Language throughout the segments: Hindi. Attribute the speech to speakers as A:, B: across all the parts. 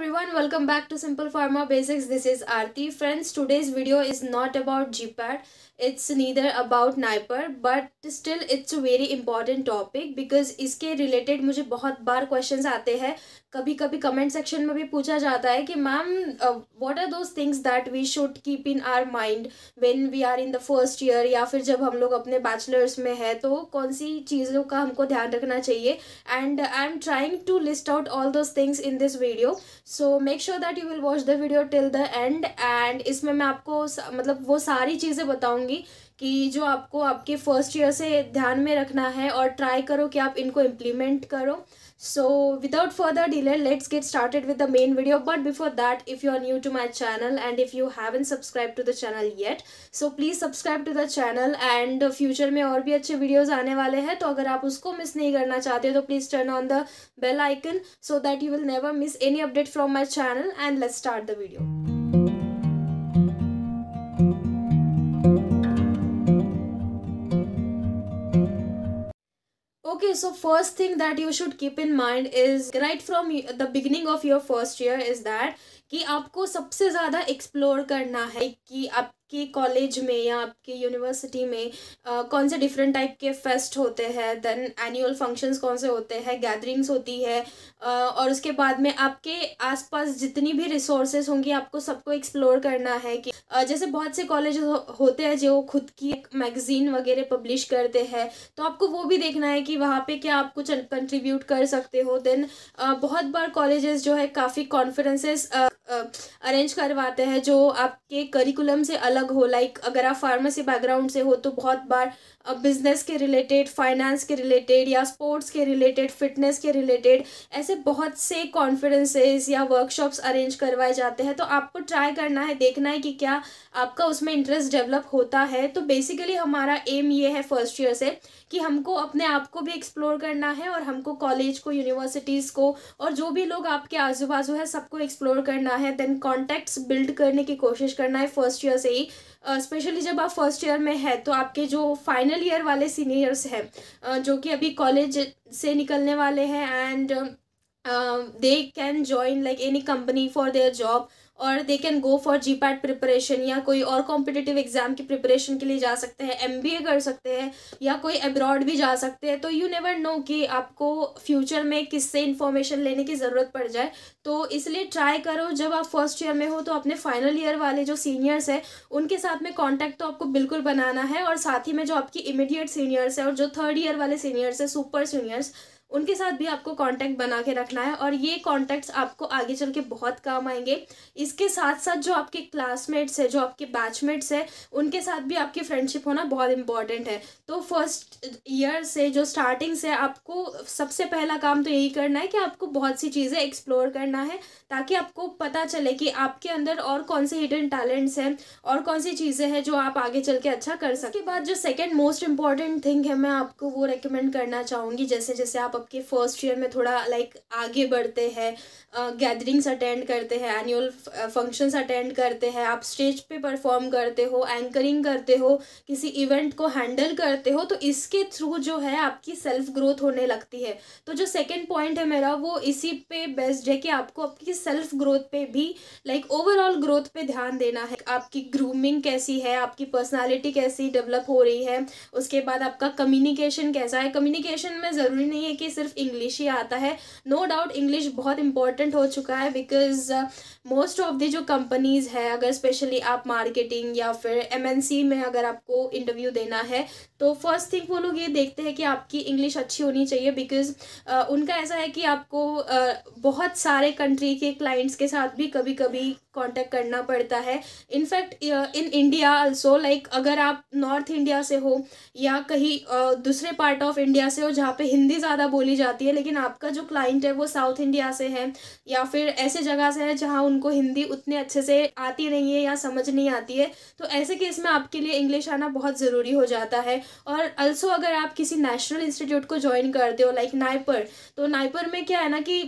A: everyone welcome back to Simple Pharma Basics this is Aarti friends today's video is not about G it's neither about NIPER but still it's a very important topic because इसके रिलेटेड मुझे बहुत बार क्वेश्चंस आते हैं कभी कभी कमेंट सेक्शन में भी पूछा जाता है कि ma'am what are those things that we should keep in our mind when we are in the first year या फिर जब हम लोग अपने बैचलर्स में है तो कौन सी चीज़ों का हमको ध्यान रखना चाहिए and I am trying to list out all those things in this video so make sure that you will watch the video till the end and इसमें मैं आपको मतलब वो सारी चीज़ें बताऊंगी कि जो आपको आपके फर्स्ट ईयर से ध्यान में रखना है और ट्राई करो कि आप इनको इम्प्लीमेंट करो so without further delay let's get started with the main video but before that if you are new to my channel and if you haven't subscribed to the channel yet so please subscribe to the channel and future mein aur bhi acche videos aane wale hain to agar aap usko miss nahi karna chahte ho to please turn on the bell icon so that you will never miss any update from my channel and let's start the video okay so first thing that you should keep in mind is right from the beginning of your first year is that कि आपको सबसे ज़्यादा एक्सप्लोर करना है कि आप आपके कॉलेज में या आपके यूनिवर्सिटी में आ, कौन से डिफरेंट टाइप के फेस्ट होते हैं देन एनुअल फंक्शंस कौन से होते हैं गैदरिंग्स होती है आ, और उसके बाद में आपके आसपास जितनी भी रिसोर्सेज होंगी आपको सबको एक्सप्लोर करना है कि आ, जैसे बहुत से कॉलेज हो, होते हैं जो खुद की एक मैगज़ीन वगैरह पब्लिश करते हैं तो आपको वो भी देखना है कि वहाँ पर क्या आप कुछ कंट्रीब्यूट कर सकते हो देन बहुत बार कॉलेजेस जो है काफ़ी कॉन्फ्रेंसेस अरेंज करवाते हैं जो आपके करिकुलम से अलग अलग हो लाइक like, अगर आप फार्मेसी बैकग्राउंड से हो तो बहुत बार बिजनेस के रिलेटेड फाइनेंस के रिलेटेड या स्पोर्ट्स के रिलेटेड फिटनेस के रिलेटेड ऐसे बहुत से कॉन्फ्रेंसेज या वर्कशॉप्स अरेंज करवाए जाते हैं तो आपको ट्राई करना है देखना है कि क्या आपका उसमें इंटरेस्ट डेवलप होता है तो बेसिकली हमारा एम ये है फर्स्ट ईयर से कि हमको अपने आप को भी एक्सप्लोर करना है और हमको कॉलेज को यूनिवर्सिटीज़ को और जो भी लोग आपके आजू बाजू है सबको एक्सप्लोर करना है देन कॉन्टैक्ट्स बिल्ड करने की कोशिश करना है फर्स्ट ईयर से ही स्पेशली जब आप फर्स्ट ईयर में हैं तो आपके जो फाइनल ईयर वाले सीनियर्स हैं जो कि अभी कॉलेज से निकलने वाले हैं and they can join like any company for their job और they can go for GPAT preparation या कोई और कॉम्पिटिटिव एग्जाम की प्रिपरेशन के लिए जा सकते हैं एम बी ए कर सकते हैं या कोई अब्रॉड भी जा सकते हैं तो यू नेवर नो कि आपको फ्यूचर में किससे इन्फॉर्मेशन लेने की ज़रूरत पड़ जाए तो इसलिए ट्राई करो जब आप फर्स्ट ईयर में हो तो अपने फाइनल ईयर वाले जो सीनियर्स हैं उनके साथ में कॉन्टैक्ट तो आपको बिल्कुल बनाना है और साथ ही में जो आपकी इमीडिएट सीनियर्स है और जो थर्ड ईयर वाले सीनियर्स हैं सुपर सीनियर्स उनके साथ भी आपको कांटेक्ट बना के रखना है और ये कांटेक्ट्स आपको आगे चल के बहुत काम आएंगे इसके साथ साथ जो आपके क्लासमेट्स है जो आपके बैचमेट्स है उनके साथ भी आपकी फ्रेंडशिप होना बहुत इंपॉर्टेंट है तो फर्स्ट ईयर से जो स्टार्टिंग से आपको सबसे पहला काम तो यही करना है कि आपको बहुत सी चीज़ें एक्सप्लोर करना है ताकि आपको पता चले कि आपके अंदर और कौन से हिडन टैलेंट्स हैं और कौन सी चीज़ें हैं जो आप आगे चल के अच्छा कर सकते बाद जो सेकेंड मोस्ट इम्पॉर्टेंट थिंग है मैं आपको वो रिकमेंड करना चाहूँगी जैसे जैसे आप आपके फर्स्ट ईयर में थोड़ा लाइक आगे बढ़ते हैं गैदरिंग्स अटेंड करते हैं एनुअल फंक्शंस अटेंड करते हैं आप स्टेज पे परफॉर्म करते हो एंकरिंग करते हो किसी इवेंट को हैंडल करते हो तो इसके थ्रू जो है आपकी सेल्फ ग्रोथ होने लगती है तो जो सेकेंड पॉइंट है मेरा वो इसी पे बेस्ड है कि आपको आपकी सेल्फ ग्रोथ पे भी लाइक ओवरऑल ग्रोथ पे ध्यान देना है आपकी ग्रूमिंग कैसी है आपकी पर्सनैलिटी कैसी डेवलप हो रही है उसके बाद आपका कम्युनिकेशन कैसा है कम्युनिकेशन में ज़रूरी नहीं है कि सिर्फ इंग्लिश ही आता है नो डाउट इंग्लिश बहुत इंपॉर्टेंट हो चुका है बिकॉज मोस्ट ऑफ दी जो कंपनीज़ है अगर स्पेशली आप मार्केटिंग या फिर एम में अगर आपको इंटरव्यू देना है तो फर्स्ट थिंग वो लोग ये देखते हैं कि आपकी इंग्लिश अच्छी होनी चाहिए बिकॉज uh, उनका ऐसा है कि आपको uh, बहुत सारे कंट्री के क्लाइंट्स के साथ भी कभी कभी कांटेक्ट करना पड़ता है in fact in India also like अगर आप नॉर्थ इंडिया से हो या कहीं uh, दूसरे पार्ट ऑफ इंडिया से हो जहाँ पे हिंदी ज़्यादा बोली जाती है लेकिन आपका जो क्लाइंट है वो साउथ इंडिया से है या फिर ऐसे जगह से है जहाँ उनको हिंदी उतने अच्छे से आती नहीं है या समझ नहीं आती है तो ऐसे केस में आपके लिए इंग्लिश आना बहुत ज़रूरी हो जाता है और अल्सो अगर आप किसी नेशनल इंस्टीट्यूट को ज्वाइन करते हो लाइक नाइपर तो नाइपर में क्या है ना कि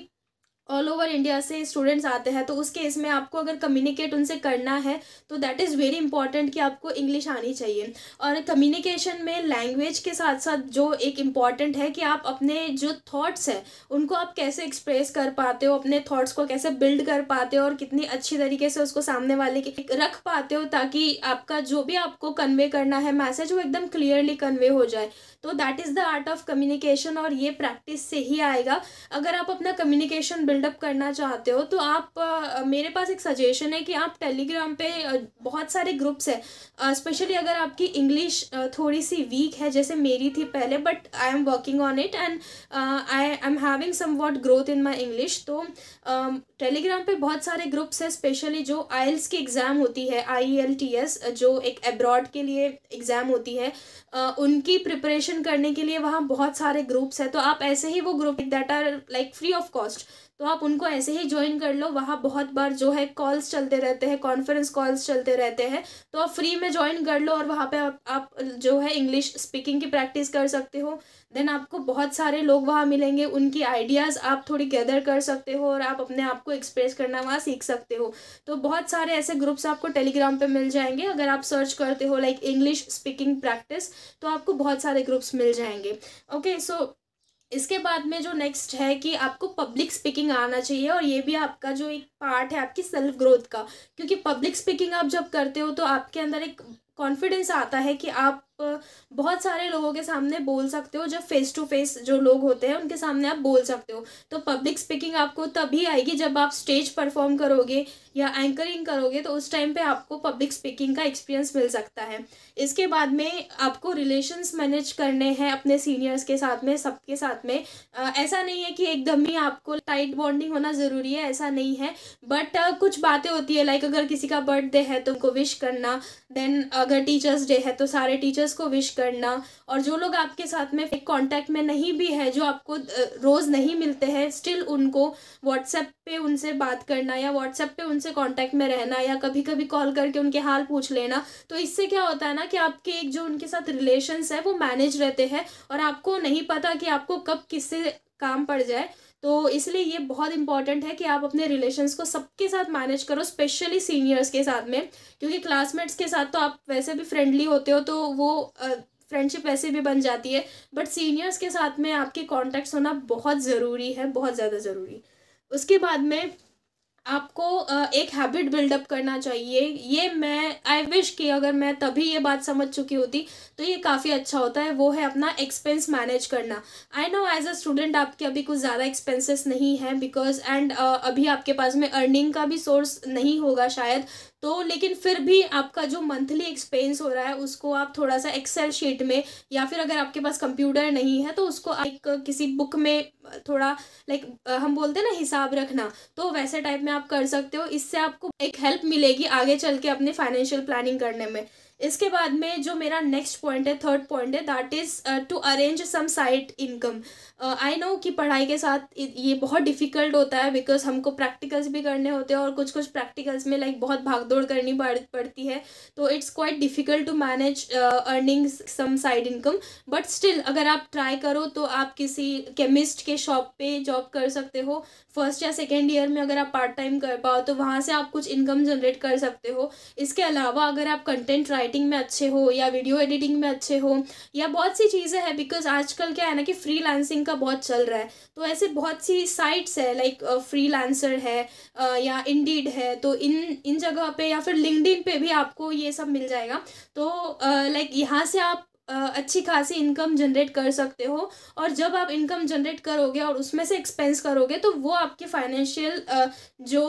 A: ऑल ओवर इंडिया से स्टूडेंट्स आते हैं तो उस केस में आपको अगर कम्युनिकेट उनसे करना है तो दैट इज़ वेरी इंपॉर्टेंट कि आपको इंग्लिश आनी चाहिए और कम्युनिकेशन में लैंग्वेज के साथ साथ जो एक इम्पॉर्टेंट है कि आप अपने जो थॉट्स हैं उनको आप कैसे एक्सप्रेस कर पाते हो अपने थॉट्स को कैसे बिल्ड कर पाते हो और कितनी अच्छी तरीके से उसको सामने वाले के रख पाते हो ताकि आपका जो भी आपको कन्वे करना है मैसेज वो एकदम क्लियरली कन्वे हो जाए तो that is the art of communication और ये प्रैक्टिस से ही आएगा अगर आप अपना कम्युनिकेशन बिल्डअप करना चाहते हो तो आप आ, मेरे पास एक सजेशन है कि आप टेलीग्राम पे बहुत सारे ग्रुप्स हैं स्पेशली अगर आपकी इंग्लिश थोड़ी सी वीक है जैसे मेरी थी पहले but I am working on it and I I am having somewhat growth in my English तो टेलीग्राम पे बहुत सारे ग्रुप्स हैं स्पेशली जो आइल्स की एग्ज़ाम होती है आई एल टी एस जो एक एब्रॉड के लिए एग्ज़ाम होती है उनकी प्रिपरेशन करने के लिए वहाँ बहुत सारे ग्रुप्स हैं तो आप ऐसे ही वो group that are like free of cost तो आप उनको ऐसे ही ज्वाइन कर लो वहाँ बहुत बार जो है कॉल्स चलते रहते हैं कॉन्फ्रेंस कॉल्स चलते रहते हैं तो आप फ्री में ज्वाइन कर लो और वहाँ पे आप, आप जो है इंग्लिश स्पीकिंग की प्रैक्टिस कर सकते हो देन आपको बहुत सारे लोग वहाँ मिलेंगे उनकी आइडियाज़ आप थोड़ी गैदर कर सकते हो और आप अपने आप को एक्सप्रेस करना वहाँ सीख सकते हो तो बहुत सारे ऐसे ग्रुप्स आपको टेलीग्राम पे मिल जाएंगे अगर आप सर्च करते हो लाइक इंग्लिश स्पीकिंग प्रैक्टिस तो आपको बहुत सारे ग्रुप्स मिल जाएंगे ओके okay, सो so, इसके बाद में जो नेक्स्ट है कि आपको पब्लिक स्पीकिंग आना चाहिए और ये भी आपका जो एक पार्ट है आपकी सेल्फ ग्रोथ का क्योंकि पब्लिक स्पीकिंग आप जब करते हो तो आपके अंदर एक कॉन्फिडेंस आता है कि आप बहुत सारे लोगों के सामने बोल सकते हो जब फेस टू फेस जो लोग होते हैं उनके सामने आप बोल सकते हो तो पब्लिक स्पीकिंग आपको तभी आएगी जब आप स्टेज परफॉर्म करोगे या एंकरिंग करोगे तो उस टाइम पे आपको पब्लिक स्पीकिंग का एक्सपीरियंस मिल सकता है इसके बाद में आपको रिलेशंस मैनेज करने हैं अपने सीनियर्स के साथ में सबके साथ में आ, ऐसा नहीं है कि एकदम ही आपको टाइट बॉन्डिंग होना ज़रूरी है ऐसा नहीं है बट आ, कुछ बातें होती है लाइक अगर किसी का बर्थडे है तो उनको विश करना देन अगर टीचर्स डे है तो सारे टीचर्स विशेस को विश करना और जो लोग आपके साथ में कांटेक्ट में नहीं भी है जो आपको रोज़ नहीं मिलते हैं स्टिल उनको व्हाट्सएप पे उनसे बात करना या व्हाट्सएप पे उनसे कांटेक्ट में रहना या कभी कभी कॉल करके उनके हाल पूछ लेना तो इससे क्या होता है ना कि आपके एक जो उनके साथ रिलेशन है वो मैनेज रहते हैं और आपको नहीं पता कि आपको कब किससे काम पड़ जाए तो इसलिए ये बहुत इंपॉर्टेंट है कि आप अपने रिलेशन्स को सबके साथ मैनेज करो स्पेशली सीनियर्स के साथ में क्योंकि क्लासमेट्स के साथ तो आप वैसे भी फ्रेंडली होते हो तो वो फ्रेंडशिप वैसे भी बन जाती है बट सीनियर्स के साथ में आपके कॉन्टैक्ट्स होना बहुत ज़रूरी है बहुत ज़्यादा ज़रूरी उसके बाद में आपको एक हैबिट बिल्डअप करना चाहिए ये मैं आई विश कि अगर मैं तभी ये बात समझ चुकी होती तो ये काफ़ी अच्छा होता है वो है अपना एक्सपेंस मैनेज करना I know as a student आपके अभी कुछ ज़्यादा एक्सपेंसेस नहीं है बिकॉज एंड अभी आपके पास में अर्निंग का भी सोर्स नहीं होगा शायद तो लेकिन फिर भी आपका जो मंथली एक्सपेंस हो रहा है उसको आप थोड़ा सा एक्सेल शीट में या फिर अगर आपके पास कंप्यूटर नहीं है तो उसको एक किसी बुक में थोड़ा लाइक हम बोलते हैं ना हिसाब रखना तो वैसे टाइप में आप कर सकते हो इससे आपको एक हेल्प मिलेगी आगे चल के अपने फाइनेंशियल प्लानिंग करने में इसके बाद में जो मेरा नेक्स्ट पॉइंट है थर्ड पॉइंट है that is to arrange some side income I know कि पढ़ाई के साथ ये बहुत डिफ़िकल्ट होता है बिकॉज हमको प्रैक्टिकल्स भी करने होते हैं और कुछ कुछ प्रैक्टिकल्स में लाइक like, बहुत भाग दौड़ करनी पड़ पड़ती है तो it's quite difficult to manage earnings some side income but still अगर आप ट्राई करो तो आप किसी केमिस्ट के शॉप पे जॉब कर सकते हो फर्स्ट या सेकेंड ईयर में अगर आप पार्ट टाइम कर पाओ तो वहाँ से आप कुछ इनकम जनरेट कर सकते हो इसके अलावा अगर आप कंटेंट राइटिंग में अच्छे हो या वीडियो एडिटिंग में अच्छे हो या बहुत सी चीज़ें हैं बिकॉज आजकल क्या है ना कि फ्री का का बहुत चल रहा है तो ऐसे बहुत सी साइट्स है लाइक फ्री लांसर है या इंडीड है तो इन इन जगह पे या फिर लिंकड पे भी आपको ये सब मिल जाएगा तो लाइक यहाँ से आप अच्छी खासी इनकम जनरेट कर सकते हो और जब आप इनकम जनरेट करोगे और उसमें से एक्सपेंस करोगे तो वो आपके फाइनेंशियल जो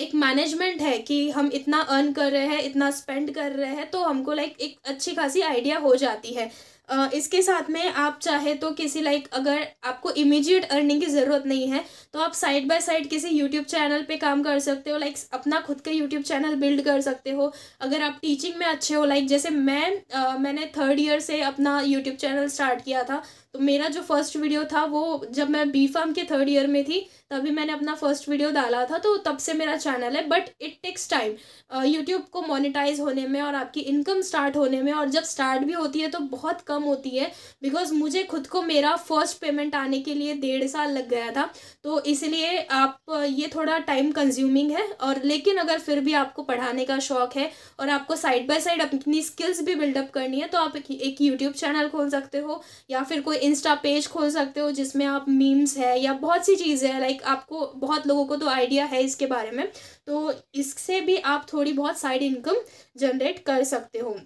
A: एक मैनेजमेंट है कि हम इतना अर्न कर रहे हैं इतना स्पेंड कर रहे हैं तो हमको लाइक एक अच्छी खासी आइडिया हो जाती है इसके साथ में आप चाहे तो किसी लाइक अगर आपको इमीडिएट अर्निंग की ज़रूरत नहीं है तो आप साइड बाय साइड किसी यूट्यूब चैनल पे काम कर सकते हो लाइक अपना खुद का यूट्यूब चैनल बिल्ड कर सकते हो अगर आप टीचिंग में अच्छे हो लाइक जैसे मैं आ, मैंने थर्ड ईयर से अपना यूट्यूब चैनल स्टार्ट किया था तो मेरा जो फर्स्ट वीडियो था वो जब मैं बी फार्म के थर्ड ईयर में थी तभी मैंने अपना फर्स्ट वीडियो डाला था तो तब से मेरा चैनल है but it takes time YouTube को मोनिटाइज होने में और आपकी इनकम स्टार्ट होने में और जब स्टार्ट भी होती है तो बहुत कम कम होती है बिकॉज मुझे खुद को मेरा फर्स्ट पेमेंट आने के लिए डेढ़ साल लग गया था तो इसलिए आप ये थोड़ा टाइम कंज्यूमिंग है और लेकिन अगर फिर भी आपको पढ़ाने का शौक़ है और आपको साइड बाय साइड अपनी स्किल्स भी बिल्डअप करनी है तो आप एक, एक यूट्यूब चैनल खोल सकते हो या फिर कोई इंस्टा पेज खोल सकते हो जिसमें आप मीम्स है या बहुत सी चीज़ें हैं लाइक आपको बहुत लोगों को तो आइडिया है इसके बारे में तो इससे भी आप थोड़ी बहुत साइड इनकम जनरेट कर सकते हो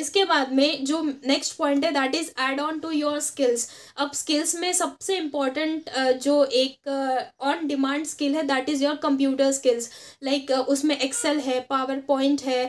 A: इसके बाद में जो नेक्स्ट पॉइंट है that is add on to your skills अब स्किल्स में सबसे इम्पॉर्टेंट जो एक ऑन डिमांड स्किल है that is your computer skills like उसमें एक्सेल है पावर पॉइंट है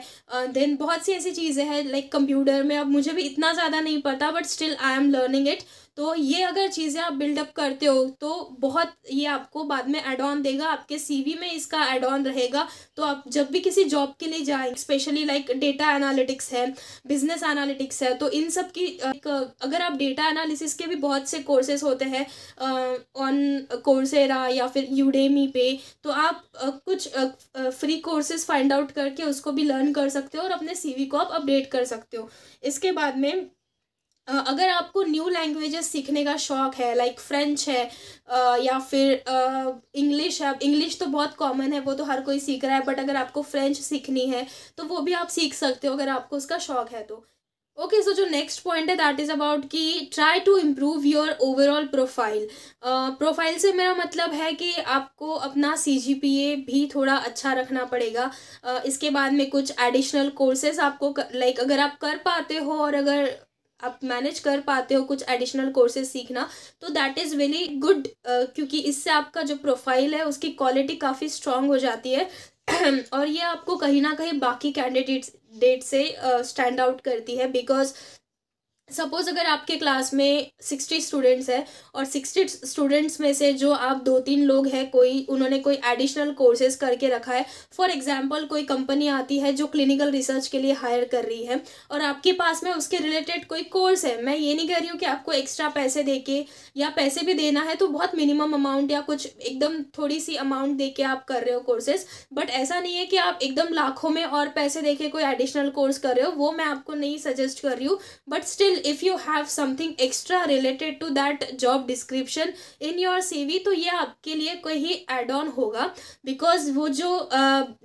A: देन uh, बहुत सी ऐसी चीज़ें हैं लाइक कंप्यूटर में अब मुझे भी इतना ज़्यादा नहीं पता but still I am learning it तो ये अगर चीज़ें आप बिल्डअप करते हो तो बहुत ये आपको बाद में एड ऑन देगा आपके सीवी में इसका एड ऑन रहेगा तो आप जब भी किसी जॉब के लिए जाए स्पेशली लाइक डेटा एनालिटिक्स है बिजनेस एनालिटिक्स है तो इन सब की एक, अगर आप डेटा एनालिसिस के भी बहुत से कोर्सेज होते हैं ऑन कोर्सेरा या फिर यूडेमी पे तो आप आ, कुछ फ्री कोर्सेज फाइंड आउट करके उसको भी लर्न कर सकते हो और अपने सी को आप अपडेट कर सकते हो इसके बाद में अगर आपको न्यू लैंग्वेजेस सीखने का शौक है लाइक फ्रेंच है या फिर इंग्लिश है इंग्लिश तो बहुत कॉमन है वो तो हर कोई सीख रहा है बट अगर आपको फ्रेंच सीखनी है तो वो भी आप सीख सकते हो अगर आपको उसका शौक है तो ओके सो जो नेक्स्ट पॉइंट है दैट इज़ अबाउट कि try to improve your overall profile profile से मेरा मतलब है कि आपको अपना सी जी पी ए भी थोड़ा अच्छा रखना पड़ेगा uh, इसके बाद में कुछ एडिशनल कोर्सेज आपको लाइक like, अगर आप कर पाते हो और अगर आप मैनेज कर पाते हो कुछ एडिशनल कोर्सेज सीखना तो दैट इज़ वेरी गुड क्योंकि इससे आपका जो प्रोफाइल है उसकी क्वालिटी काफ़ी स्ट्रांग हो जाती है और ये आपको कहीं ना कहीं बाकी कैंडिडेट्स डेट से स्टैंड uh, आउट करती है बिकॉज सपोज अगर आपके क्लास में सिक्सटी स्टूडेंट्स हैं और सिक्सटी स्टूडेंट्स में से जो आप दो तीन लोग हैं कोई उन्होंने कोई एडिशनल कोर्सेज करके रखा है फॉर एग्जांपल कोई कंपनी आती है जो क्लिनिकल रिसर्च के लिए हायर कर रही है और आपके पास में उसके रिलेटेड कोई कोर्स है मैं ये नहीं कह रही हूँ कि आपको एक्स्ट्रा पैसे दे के या पैसे भी देना है तो बहुत मिनिमम अमाउंट या कुछ एकदम थोड़ी सी अमाउंट दे के आप कर रहे हो कोर्सेज बट ऐसा नहीं है कि आप एकदम लाखों में और पैसे दे के कोई एडिशनल कोर्स कर रहे हो वो मैं आपको नहीं सजेस्ट कर रही हूँ but still example if you have something extra related to that job description in your cv तो ये आपके लिए कोई ही एड ऑन होगा बिकॉज वो जो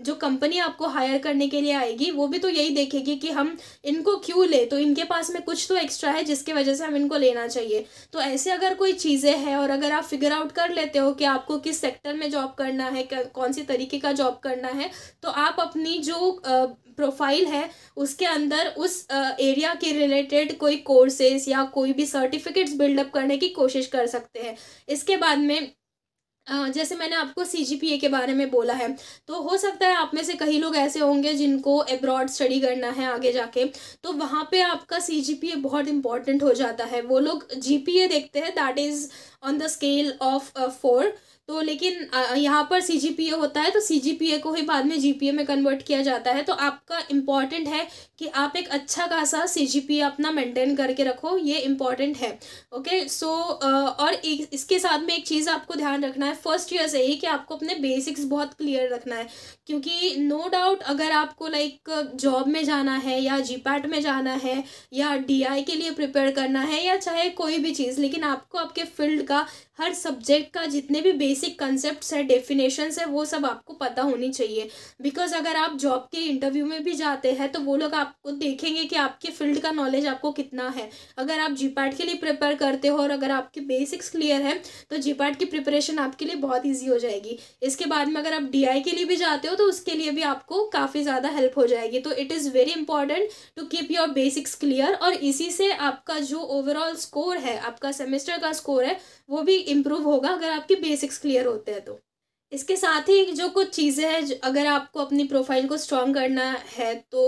A: जो कंपनी आपको हायर करने के लिए आएगी वो भी तो यही देखेगी कि हम इनको क्यों ले तो इनके पास में कुछ तो एक्स्ट्रा है जिसकी वजह से हम इनको लेना चाहिए तो ऐसे अगर कोई चीज़ें हैं और अगर आप फिगर आउट कर लेते हो कि आपको किस सेक्टर में जॉब करना है कौन सी तरीके का जॉब करना है तो आप अपनी जो प्रोफाइल है उसके अंदर उस एरिया के रिलेटेड कोई कोर्सेज या कोई भी सर्टिफिकेट्स बिल्डअप करने की कोशिश कर सकते हैं इसके बाद में जैसे मैंने आपको सी के बारे में बोला है तो हो सकता है आप में से कई लोग ऐसे होंगे जिनको एब्रॉड स्टडी करना है आगे जाके तो वहाँ पे आपका सी बहुत इंपॉर्टेंट हो जाता है वो लोग जी देखते हैं that is on the scale of four तो लेकिन यहाँ पर सी जी पी ए होता है तो सी जी पी ए को ही बाद में जी पी ए में कन्वर्ट किया जाता है तो आपका इम्पॉर्टेंट है कि आप एक अच्छा खासा सी जी पी ए अपना मेंटेन करके रखो ये इम्पॉर्टेंट है ओके सो और इसके साथ में एक चीज़ आपको ध्यान रखना है फर्स्ट ईयर से ही कि आपको अपने बेसिक्स बहुत क्लियर रखना है क्योंकि नो no डाउट अगर आपको लाइक जॉब में जाना है या जी पैट में जाना है या डी आई के लिए प्रिपेयर करना है या चाहे कोई भी चीज़ लेकिन आपको आपके फील्ड का हर सब्जेक्ट का जितने भी बेसिक कंसेप्ट है डेफिनेशन है वो सब आपको पता होनी चाहिए बिकॉज अगर आप जॉब के इंटरव्यू में भी जाते हैं तो वो लोग आपको देखेंगे कि आपके फील्ड का नॉलेज आपको कितना है अगर आप जीपैट के लिए प्रिपेयर करते हो और अगर आपके बेसिक्स क्लियर है तो जीपैट की प्रिपरेशन आपके लिए बहुत ईजी हो जाएगी इसके बाद में अगर आप डी के लिए भी जाते हो तो उसके लिए भी आपको काफ़ी ज़्यादा हेल्प हो जाएगी तो it is very important to keep your basics clear और इसी से आपका जो ओवरऑल स्कोर है आपका सेमेस्टर का स्कोर है वो भी इम्प्रूव होगा अगर आपके बेसिक्स क्लियर होते हैं तो इसके साथ ही जो कुछ चीज़ें हैं अगर आपको अपनी प्रोफाइल को स्ट्रॉन्ग करना है तो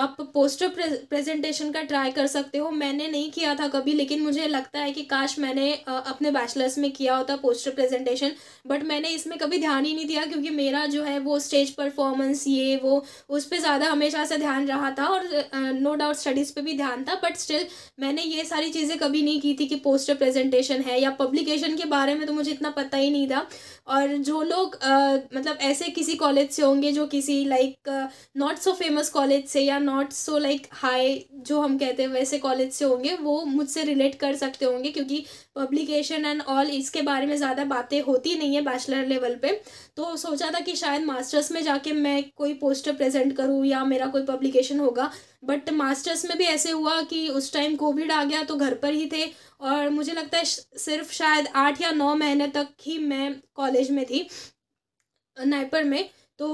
A: आप पोस्टर प्रेजेंटेशन का ट्राई कर सकते हो मैंने नहीं किया था कभी लेकिन मुझे लगता है कि काश मैंने अपने बैचलर्स में किया होता पोस्टर प्रेजेंटेशन बट मैंने इसमें कभी ध्यान ही नहीं दिया क्योंकि मेरा जो है वो स्टेज परफॉर्मेंस ये वो उस पर ज़्यादा हमेशा से ध्यान रहा था और नो डाउट स्टडीज़ पर भी ध्यान था बट स्टिल मैंने ये सारी चीज़ें कभी नहीं की थी कि पोस्टर प्रेजेंटेशन है या पब्लिकेशन के बारे में तो मुझे इतना पता ही नहीं था और जो लोग मतलब ऐसे किसी कॉलेज से होंगे जो किसी like not so famous college से या नॉट सो लाइक हाई जो हम कहते हैं वैसे कॉलेज से होंगे वो मुझसे रिलेट कर सकते होंगे क्योंकि पब्लिकेशन एंड ऑल इसके बारे में ज़्यादा बातें होती नहीं है बैचलर लेवल पे तो सोचा था कि शायद मास्टर्स में जाके मैं कोई पोस्टर प्रेजेंट करूँ या मेरा कोई पब्लिकेशन होगा बट मास्टर्स में भी ऐसे हुआ कि उस टाइम कोविड आ गया तो घर पर ही थे और मुझे लगता है सिर्फ शायद आठ या नौ महीने तक ही मैं कॉलेज में थी नाइपर में तो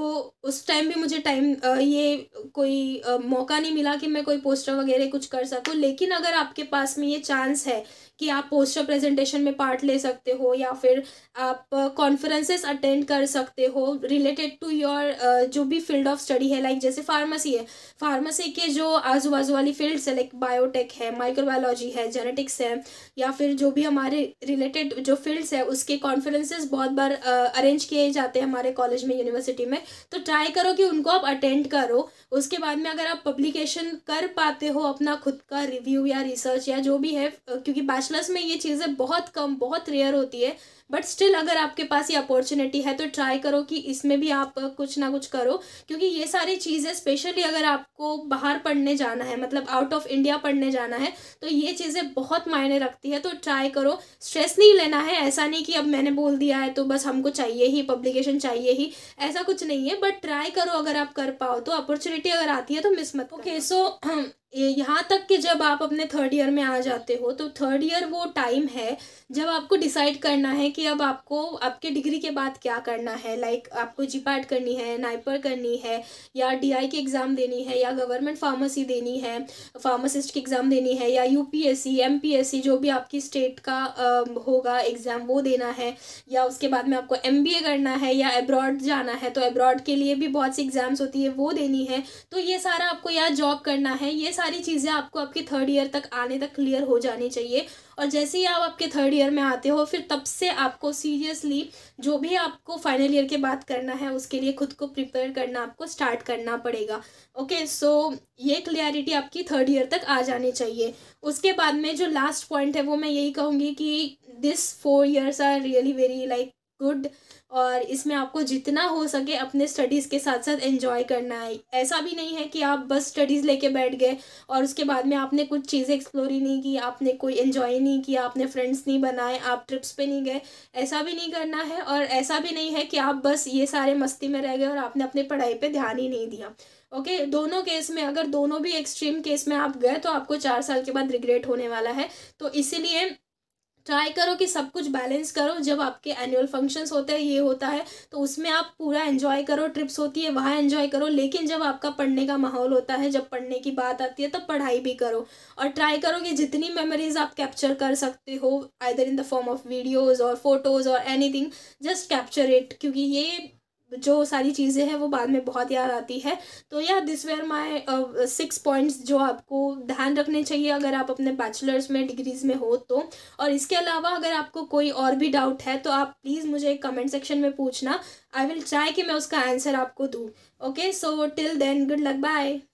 A: उस टाइम भी मुझे टाइम ये कोई मौका नहीं मिला कि मैं कोई पोस्टर वगैरह कुछ कर सकूँ लेकिन अगर आपके पास में ये चांस है कि आप पोस्टर प्रेजेंटेशन में पार्ट ले सकते हो या फिर आप कॉन्फ्रेंसेस uh, अटेंड कर सकते हो रिलेटेड टू योर जो भी फील्ड ऑफ स्टडी है लाइक जैसे फार्मेसी है फार्मेसी के जो आजू बाजू वाली फील्ड्स है लाइक बायोटेक है माइक्रोबायोलॉजी है जेनेटिक्स है या फिर जो भी हमारे रिलेटेड जो फील्ड्स है उसके कॉन्फ्रेंसेस बहुत बार अरेंज uh, किए जाते हैं हमारे कॉलेज में यूनिवर्सिटी में तो ट्राई करो कि उनको आप अटेंड करो उसके बाद में अगर आप पब्लिकेशन कर पाते हो अपना खुद का रिव्यू या रिसर्च या जो भी है uh, क्योंकि बैचलर बैचलर्स में ये चीज़ें बहुत कम बहुत रेयर होती है बट स्टिल अगर आपके पास ये अपॉर्चुनिटी है तो ट्राई करो कि इसमें भी आप कुछ ना कुछ करो क्योंकि ये सारी चीज़ें स्पेशली अगर आपको बाहर पढ़ने जाना है मतलब आउट ऑफ इंडिया पढ़ने जाना है तो ये चीज़ें बहुत मायने रखती है तो ट्राई करो स्ट्रेस नहीं लेना है ऐसा नहीं कि अब मैंने बोल दिया है तो बस हमको चाहिए ही पब्लिकेशन चाहिए ही ऐसा कुछ नहीं है बट ट्राई करो अगर आप कर पाओ तो अपॉर्चुनिटी अगर आती है तो मिस मत ओके सो यहाँ तक कि जब आप अपने थर्ड ईयर में आ जाते हो तो थर्ड ईयर वो टाइम है जब आपको डिसाइड करना है कि कि अब आपको आपके डिग्री के बाद क्या करना है लाइक like, आपको जीपैट करनी है नाइपर e करनी है या डीआई की एग्ज़ाम देनी है या गवर्नमेंट फार्मेसी देनी है फार्मासिस्ट की एग्ज़ाम देनी है या यूपीएससी एमपीएससी जो भी आपकी स्टेट का uh, होगा एग्ज़ाम वो देना है या उसके बाद में आपको एम करना है या एब्रॉड जाना है तो एब्रॉड के लिए भी बहुत सी एग्ज़ाम्स होती है वो देनी है तो ये सारा आपको या जॉब करना है ये सारी चीज़ें आपको आपकी थर्ड ईयर तक आने तक क्लियर हो जानी चाहिए और जैसे ही आप आपके थर्ड ईयर में आते हो फिर तब से आपको सीरियसली जो भी आपको फाइनल ईयर के बाद करना है उसके लिए खुद को प्रिपेयर करना आपको स्टार्ट करना पड़ेगा ओके सो so, ये क्लियरिटी आपकी थर्ड ईयर तक आ जानी चाहिए उसके बाद में जो लास्ट पॉइंट है वो मैं यही कहूँगी कि this four years are really very like good और इसमें आपको जितना हो सके अपने स्टडीज़ के साथ साथ एंजॉय करना है ऐसा भी नहीं है कि आप बस स्टडीज़ लेके बैठ गए और उसके बाद में आपने कुछ चीज़ें एक्सप्लोर ही नहीं की आपने कोई एंजॉय नहीं किया आपने फ्रेंड्स नहीं बनाए आप ट्रिप्स पे नहीं गए ऐसा भी नहीं करना है और ऐसा भी नहीं है कि आप बस ये सारे मस्ती में रह गए और आपने अपने पढ़ाई पर ध्यान ही नहीं दिया ओके okay, दोनों केस में अगर दोनों भी एक्सट्रीम केस में आप गए तो आपको चार साल के बाद रिग्रेट होने वाला है तो इसीलिए ट्राई करो कि सब कुछ बैलेंस करो जब आपके एनुअल फंक्शंस होते हैं ये होता है तो उसमें आप पूरा एंजॉय करो ट्रिप्स होती है वहाँ एंजॉय करो लेकिन जब आपका पढ़ने का माहौल होता है जब पढ़ने की बात आती है तब तो पढ़ाई भी करो और ट्राई करो कि जितनी मेमोरीज आप कैप्चर कर सकते हो either in the form of videos और फोटोज़ और एनी जस्ट कैप्चर इट क्योंकि ये जो सारी चीज़ें हैं वो बाद में बहुत याद आती है तो या this where my six points जो आपको ध्यान रखने चाहिए अगर आप अपने बैचलर्स में डिग्रीज़ में हो तो और इसके अलावा अगर आपको कोई और भी डाउट है तो आप प्लीज़ मुझे कमेंट सेक्शन में पूछना आई विल ट्राई कि मैं उसका आंसर आपको दूँ okay so till then good luck bye